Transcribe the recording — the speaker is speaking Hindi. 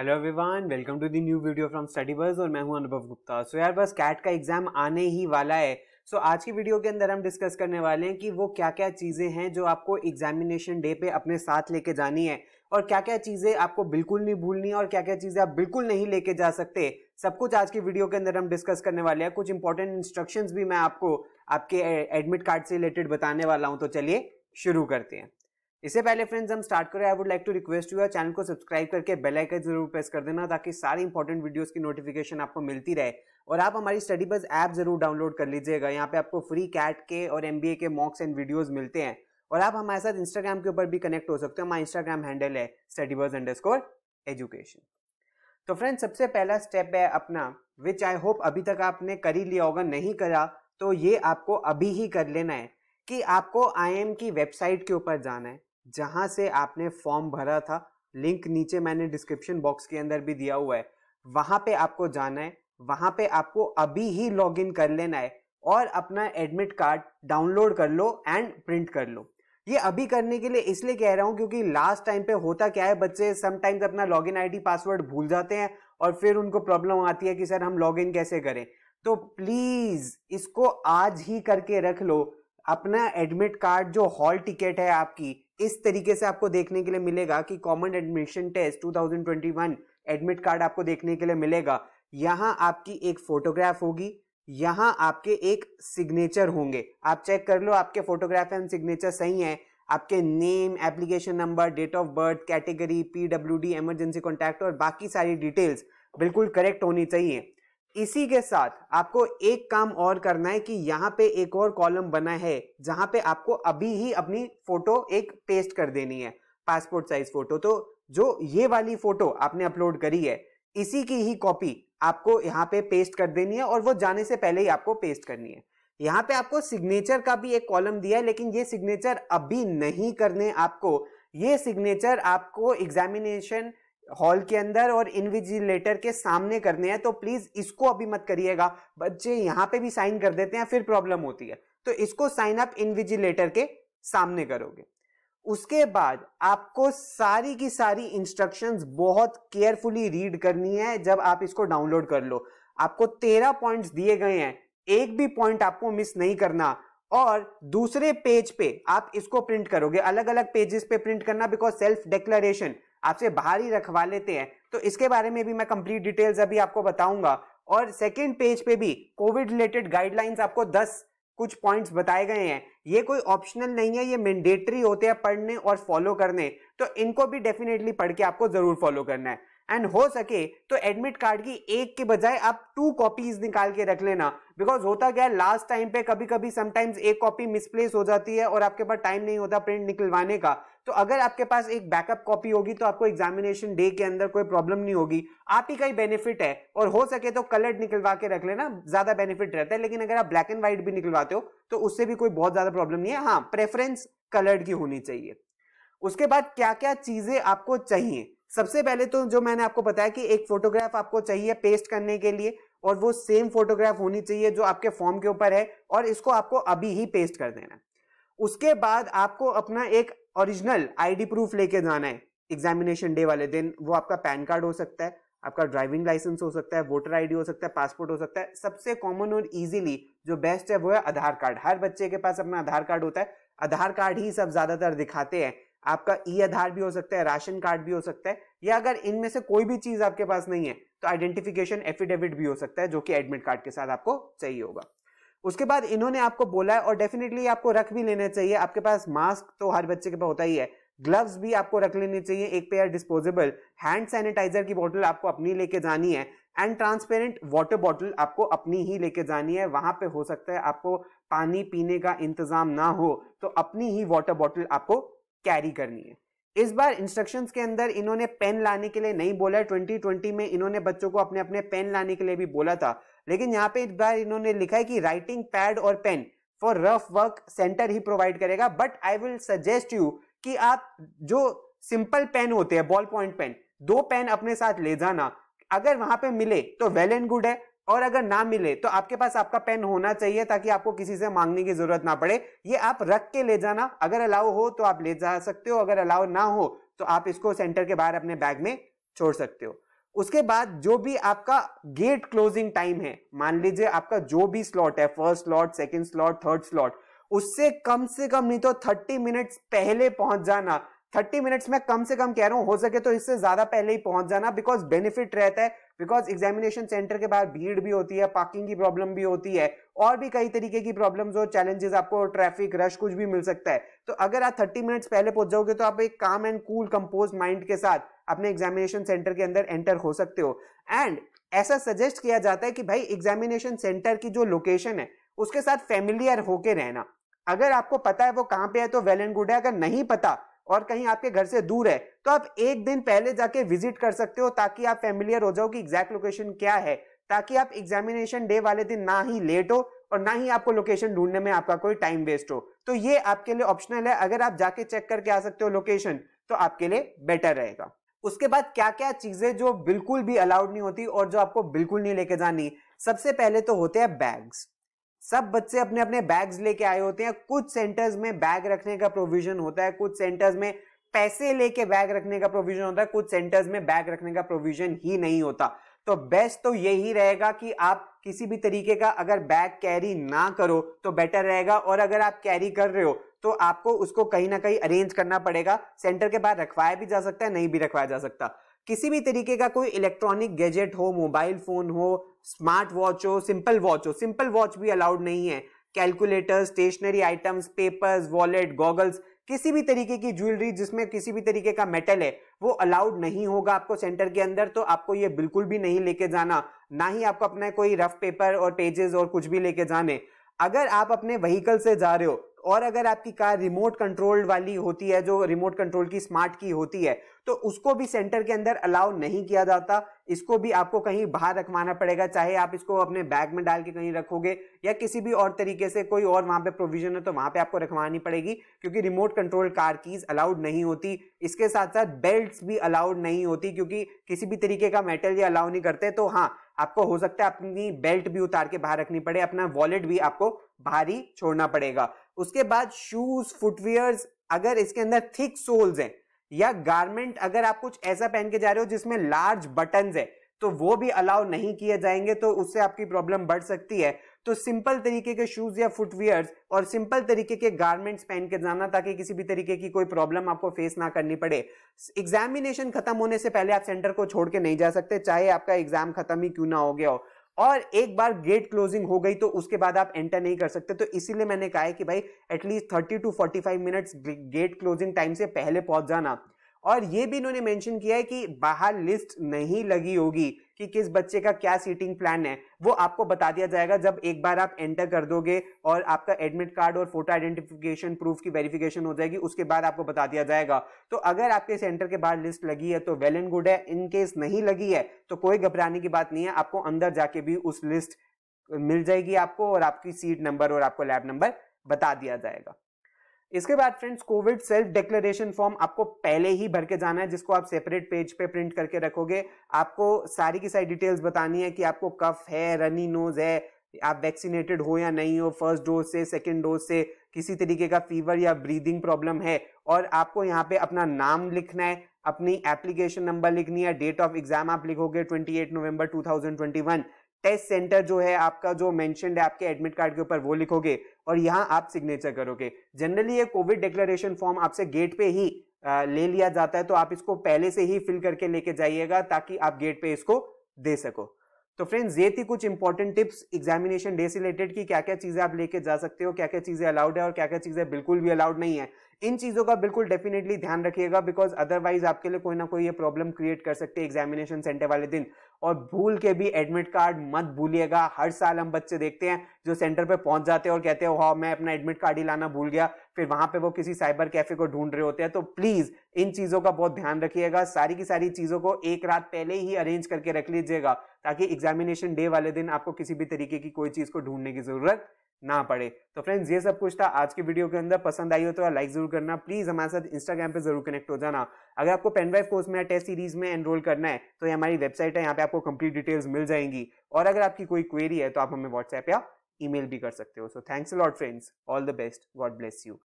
hello everyone welcome to the new video from study bus और मैं हूं अनुभव गुप्ता सो so यार बस कैट का एग्जाम आने ही वाला है सो so, आज की वीडियो के अंदर हम डिस्कस करने वाले हैं कि वो क्या क्या चीज़ें हैं जो आपको एग्जामिनेशन डे पे अपने साथ लेके जानी है और क्या क्या चीज़ें आपको बिल्कुल नहीं भूलनी और क्या क्या चीज़ें आप बिल्कुल नहीं लेके जा सकते सब कुछ आज की वीडियो के अंदर हम डिस्कस करने वाले हैं कुछ इंपॉर्टेंट इंस्ट्रक्शंस भी मैं आपको आपके एडमिट कार्ड से रिलेटेड बताने वाला हूँ तो चलिए शुरू करते हैं इससे पहले फ्रेंड्स हम स्टार्ट करें I would like to request you channel को सब्सक्राइब करके बेल आइकन जरूर प्रेस कर देना ताकि सारी इंपॉर्टेंट वीडियोस की नोटिफिकेशन आपको मिलती रहे और आप हमारी स्टडी बस ऐप जरूर डाउनलोड कर लीजिएगा यहाँ पे आपको फ्री कैट के और एम के मॉक्स एंड वीडियोज मिलते हैं और आप हमारे साथ इंस्टाग्राम के ऊपर भी कनेक्ट हो सकते हो हमारा इंस्टाग्राम हैंडल है स्टडी बस अंडर एजुकेशन तो फ्रेंड्स सबसे पहला स्टेप है अपना विच आई होप अभी तक आपने कर ही लिया होगा नहीं करा तो ये आपको अभी ही कर लेना है कि आपको आई की वेबसाइट के ऊपर जाना है जहाँ से आपने फॉर्म भरा था लिंक नीचे मैंने डिस्क्रिप्शन बॉक्स के अंदर भी दिया हुआ है वहाँ पे आपको जाना है वहाँ पे आपको अभी ही लॉगिन कर लेना है और अपना एडमिट कार्ड डाउनलोड कर लो एंड प्रिंट कर लो ये अभी करने के लिए इसलिए कह रहा हूँ क्योंकि लास्ट टाइम पे होता क्या है बच्चे समटाइम्स अपना लॉग इन पासवर्ड भूल जाते हैं और फिर उनको प्रॉब्लम आती है कि सर हम लॉग कैसे करें तो प्लीज इसको आज ही करके रख लो अपना एडमिट कार्ड जो हॉल टिकट है आपकी इस तरीके से आपको देखने के लिए मिलेगा कि common admission test 2021 admit card आपको देखने के लिए मिलेगा यहाँ आपकी एक फोटोग्राफ होगी यहाँ आपके एक सिग्नेचर होंगे आप चेक कर लो आपके फोटोग्राफ एंड सिग्नेचर सही है आपके name application number date of birth category the emergency contact और बाकी सारी डिटेल्स बिल्कुल करेक्ट होनी चाहिए इसी के साथ आपको एक काम और करना है कि यहाँ पे एक और कॉलम बना है जहां पे आपको अभी ही अपनी फोटो एक पेस्ट कर देनी है पासपोर्ट साइज फोटो तो जो ये वाली फोटो आपने अपलोड करी है इसी की ही कॉपी आपको यहाँ पे पेस्ट कर देनी है और वो जाने से पहले ही आपको पेस्ट करनी है यहाँ पे आपको सिग्नेचर का भी एक कॉलम दिया है लेकिन ये सिग्नेचर अभी नहीं करने आपको ये सिग्नेचर आपको एग्जामिनेशन हॉल के अंदर और इनविजिलेटर के सामने करने हैं तो प्लीज इसको अभी मत करिएगा बच्चे यहाँ पे भी साइन कर देते हैं फिर प्रॉब्लम होती है तो इसको साइन आप इनविजिलेटर के सामने करोगे उसके बाद आपको सारी की सारी इंस्ट्रक्शंस बहुत केयरफुली रीड करनी है जब आप इसको डाउनलोड कर लो आपको तेरह पॉइंट्स दिए गए हैं एक भी पॉइंट आपको मिस नहीं करना और दूसरे पेज पे आप इसको प्रिंट करोगे अलग अलग पेजेस पे प्रिंट करना बिकॉज सेल्फ डिक्लेरेशन आपसे बाहर ही रखवा लेते हैं तो इसके बारे में भी मैं कंप्लीट डिटेल्स अभी आपको बताऊंगा और सेकेंड पेज पे भी कोविड रिलेटेड गाइडलाइंस आपको दस कुछ पॉइंट्स बताए गए हैं ये कोई ऑप्शनल नहीं है ये मैंडेटरी होते हैं पढ़ने और फॉलो करने तो इनको भी डेफिनेटली पढ़ के आपको जरूर फॉलो करना है एंड हो सके तो एडमिट कार्ड की एक के बजाय आप टू कॉपीज निकाल के रख लेना बिकॉज होता क्या है लास्ट टाइम पे कभी कभी समटाइम्स एक कॉपी मिसप्लेस हो जाती है और आपके पास टाइम नहीं होता प्रिंट निकलवाने का तो अगर आपके पास एक बैकअप कॉपी होगी तो आपको एग्जामिनेशन डे के अंदर कोई प्रॉब्लम नहीं होगी आप ही का ही बेनिफिट है और हो सके तो कलर्ड निकलवा के रख लेना ज्यादा बेनिफिट रहता है लेकिन अगर आप ब्लैक एंड व्हाइट भी निकलवाते हो तो उससे भी कोई बहुत ज्यादा प्रॉब्लम नहीं है हाँ प्रेफरेंस कलर्ड की होनी चाहिए उसके बाद क्या क्या चीजें आपको चाहिए सबसे पहले तो जो मैंने आपको बताया कि एक फोटोग्राफ आपको चाहिए पेस्ट करने के लिए और वो सेम फोटोग्राफ होनी चाहिए जो आपके फॉर्म के ऊपर है और इसको आपको अभी ही पेस्ट कर देना उसके बाद आपको अपना एक ओरिजिनल आईडी प्रूफ लेके जाना है एग्जामिनेशन डे वाले दिन वो आपका पैन कार्ड हो सकता है आपका ड्राइविंग लाइसेंस हो सकता है वोटर आईडी हो सकता है पासपोर्ट हो सकता है सबसे कॉमन और इजीली जो बेस्ट है वो है आधार कार्ड हर बच्चे के पास अपना आधार कार्ड होता है आधार कार्ड ही सब ज्यादातर दिखाते हैं आपका ई e आधार भी हो सकता है राशन कार्ड भी हो सकता है या अगर इनमें से कोई भी चीज आपके पास नहीं है तो आइडेंटिफिकेशन एफिडेविट भी हो सकता है जो कि एडमिट कार्ड के साथ आपको चाहिए होगा उसके बाद इन्होंने आपको बोला है और डेफिनेटली आपको रख भी लेना चाहिए आपके पास मास्क तो हर बच्चे के पास होता ही है ग्लव्स भी आपको रख लेने चाहिए एक पेयर डिस्पोजेबल हैंड सैनिटाइजर की बोतल आपको अपनी लेके जानी है एंड ट्रांसपेरेंट वाटर बॉटल आपको अपनी ही लेके जानी है वहां पे हो सकता है आपको पानी पीने का इंतजाम ना हो तो अपनी ही वाटर बॉटल आपको कैरी करनी है इस बार इंस्ट्रक्शंस के अंदर इन्होंने पेन लाने के लिए नहीं बोला 2020 में इन्होंने बच्चों को अपने अपने पेन लाने के लिए भी बोला था लेकिन यहाँ पे इस बार इन्होंने लिखा है कि राइटिंग पैड और pen for rough work centre ही प्रोवाइड करेगा but I will suggest you कि आप जो सिंपल पेन होते हैं बॉल पॉइंट पेन दो पेन अपने साथ ले जाना अगर वहां पे मिले तो वेल एंड गुड है और अगर ना मिले तो आपके पास आपका पेन होना चाहिए ताकि आपको किसी से मांगने की जरूरत ना पड़े ये आप रख के ले जाना अगर अलाउ हो तो आप ले जा सकते हो अगर अलाउ ना हो तो आप इसको सेंटर के बाहर अपने बैग में छोड़ सकते हो उसके बाद जो भी आपका गेट क्लोजिंग टाइम है मान लीजिए आपका जो भी स्लॉट है first slot second slot third slot उससे कम से कम नहीं तो थर्टी मिनट्स पहले पहुंच जाना थर्टी मिनट्स में कम से कम कह रहा हूं हो सके तो इससे ज्यादा पहले ही पहुंच जाना बिकॉज बेनिफिट रहता है बिकॉज एग्जामिनेशन सेंटर के बाहर भीड़ भी होती है पार्किंग की प्रॉब्लम भी होती है और भी कई तरीके की प्रॉब्लम्स और चैलेंजेस आपको ट्रैफिक रश कुछ भी मिल सकता है तो अगर आप थर्टी मिनट्स पहले पहुंच जाओगे तो आप एक काम एंड कूल कंपोज माइंड के साथ अपने एग्जामिनेशन सेंटर के अंदर एंटर हो सकते हो एंड ऐसा सजेस्ट किया जाता है कि भाई एग्जामिनेशन सेंटर की जो लोकेशन है उसके साथ फेमिलियर होके रहना अगर आपको पता है वो कहाँ पे है तो वेल एंड गुड है अगर नहीं पता और कहीं आपके घर से दूर है तो आप एक दिन पहले जाके विजिट कर सकते हो ताकि आप फेमिलियर हो जाओ कि एग्जैक्ट लोकेशन क्या है ताकि आप एग्जामिनेशन डे वाले दिन ना ही लेट हो और ना ही आपको लोकेशन ढूंढने में आपका कोई टाइम वेस्ट हो तो ये आपके लिए ऑप्शनल है अगर आप जाके चेक करके आ सकते हो लोकेशन तो आपके लिए बेटर रहेगा उसके बाद क्या क्या चीजें जो बिल्कुल भी अलाउड नहीं होती और जो आपको बिल्कुल नहीं लेके जानी सबसे पहले तो होते हैं बैग्स सब बच्चे अपने अपने बैग्स लेके आए होते हैं कुछ सेंटर्स में बैग रखने का प्रोविजन होता है कुछ सेंटर्स में पैसे लेके बैग रखने का प्रोविजन होता है कुछ सेंटर्स में बैग रखने का प्रोविजन ही नहीं होता तो बेस्ट तो यही रहेगा कि आप किसी भी तरीके का अगर बैग कैरी ना करो तो बेटर रहेगा और अगर आप कैरी कर रहे हो तो आपको उसको कहीं ना कहीं अरेंज करना पड़ेगा सेंटर के बाहर रखवाया भी जा सकता है नहीं भी रखवाया जा सकता किसी भी तरीके का कोई इलेक्ट्रॉनिक गैजेट हो मोबाइल फोन हो स्मार्ट वॉच हो सिंपल वॉच हो सिंपल वॉच भी अलाउड नहीं है calculator stationery items papers wallet goggles किसी भी तरीके की ज्वेलरी जिसमें किसी भी तरीके का मेटल है वो अलाउड नहीं होगा आपको सेंटर के अंदर तो आपको ये बिल्कुल भी नहीं लेके जाना ना ही आपको अपना कोई रफ पेपर और पेजेस और कुछ भी लेके जाने अगर आप अपने व्हीकल से जा रहे हो और अगर आपकी कार रिमोट कंट्रोल्ड वाली होती है जो रिमोट कंट्रोल की स्मार्ट की होती है तो उसको भी सेंटर के अंदर अलाउ नहीं किया जाता इसको भी आपको कहीं बाहर रखवाना पड़ेगा चाहे आप इसको अपने बैग में डाल के कहीं रखोगे या किसी भी और तरीके से कोई और वहां पे प्रोविजन है तो वहां पे आपको रखवानी पड़ेगी क्योंकि remote control car keys allowed नहीं होती इसके साथ साथ बेल्ट भी अलाउड नहीं होती क्योंकि किसी भी तरीके का मेटल ये अलाउ नहीं करते तो हाँ आपको हो सकता है अपनी बेल्ट भी उतार के बाहर रखनी पड़े अपना वॉलेट भी आपको बाहर ही छोड़ना पड़ेगा उसके बाद शूज फुटवेयर्स अगर इसके अंदर थिक सोल्स हैं या गारमेंट अगर आप कुछ ऐसा पहन के जा रहे हो जिसमें लार्ज बटन है तो वो भी अलाउ नहीं किए जाएंगे तो उससे आपकी प्रॉब्लम बढ़ सकती है तो सिंपल तरीके के शूज या फुटवेयर्स और सिंपल तरीके के गारमेंट्स पहन के जाना ताकि किसी भी तरीके की कोई प्रॉब्लम आपको फेस ना करनी पड़े एग्जामिनेशन खत्म होने से पहले आप सेंटर को छोड़ के नहीं जा सकते चाहे आपका एग्जाम खत्म ही क्यों ना हो गया हो और एक बार गेट क्लोजिंग हो गई तो उसके बाद आप एंटर नहीं कर सकते तो इसीलिए मैंने कहा है कि भाई at least thirty to forty five minutes gate closing time से पहले पहुंच जाना और ये भी इन्होंने मेंशन किया है कि बाहर लिस्ट नहीं लगी होगी कि किस बच्चे का क्या सीटिंग प्लान है वो आपको बता दिया जाएगा जब एक बार आप एंटर कर दोगे और आपका एडमिट कार्ड और फोटो आइडेंटिफिकेशन प्रूफ की वेरिफिकेशन हो जाएगी उसके बाद आपको बता दिया जाएगा तो अगर आपके सेंटर के बाहर लिस्ट लगी है तो वेल एंड गुड है इन केस नहीं लगी है तो कोई घबराने की बात नहीं है आपको अंदर जाके भी उस लिस्ट मिल जाएगी आपको और आपकी सीट नंबर और आपको लैब नंबर बता दिया जाएगा इसके बाद friends covid self declaration form आपको पहले ही भर के जाना है जिसको आप सेपरेट पेज पे प्रिंट करके रखोगे आपको सारी की सारी डिटेल्स बतानी है कि आपको कफ है रनी नोज है आप वैक्सीनेटेड हो या नहीं हो फर्स्ट डोज से सेकेंड डोज से किसी तरीके का फीवर या ब्रीदिंग प्रॉब्लम है और आपको यहाँ पे अपना नाम लिखना है अपनी एप्लीकेशन नंबर लिखनी है डेट ऑफ एग्जाम आप लिखोगे twenty eight November one test centre जो है आपका जो मेंशन है आपके एडमिट कार्ड के ऊपर वो लिखोगे और यहाँ आप सिग्नेचर करोगे जनरली ये कोविड डिक्लेरेशन फॉर्म आपसे गेट पे ही ले लिया जाता है तो आप इसको पहले से ही फिल करके लेके जाइएगा ताकि आप गेट पे इसको दे सको तो फ्रेंड्स ये थी कुछ इंपॉर्टेंट टिप्स एग्जामिनेशन डे से रिलेटेड की क्या क्या चीजें आप लेके जा सकते हो क्या क्या चीजें अलाउड है और क्या क्या चीजें बिल्कुल भी अलाउड नहीं है इन चीज़ों का बिल्कुल डेफिनेटली ध्यान रखिएगा बिकॉज अदरवाइज आपके लिए कोई ना कोई ये प्रॉब्लम क्रिएट कर सकते हैं एग्जामिनेशन सेंटर वाले दिन और भूल के भी एडमिट कार्ड मत भूलिएगा हर साल हम बच्चे देखते हैं जो सेंटर पे पहुंच जाते हैं और कहते हैं मैं अपना एडमिट कार्ड ही लाना भूल गया फिर वहां पे वो किसी साइबर कैफे को ढूंढ रहे होते हैं तो प्लीज इन चीजों का बहुत ध्यान रखिएगा सारी की सारी चीजों को एक रात पहले ही अरेंज करके रख लीजिएगा ताकि एग्जामिनेशन डे वाले दिन आपको किसी भी तरीके की कोई चीज को ढूंढने की जरूरत ना पड़े तो फ्रेंड्स ये सब कुछ था आज के वीडियो के अंदर पसंद आई हो तो लाइक जरूर करना प्लीज हमारे साथ इंस्टाग्राम पे जरूर कनेक्ट हो जाना अगर आपको पेनड्राइव कोर्स में या टेस्ट सीरीज में एनरोल करना है तो ये हमारी वेबसाइट है यहाँ पे आपको कंप्लीट डिटेल्स मिल जाएंगी और अगर आपकी कोई क्वेरी है तो आप हमें व्हाट्सएप या ईमेल भी कर सकते हो so thanks lot friends all the best god bless you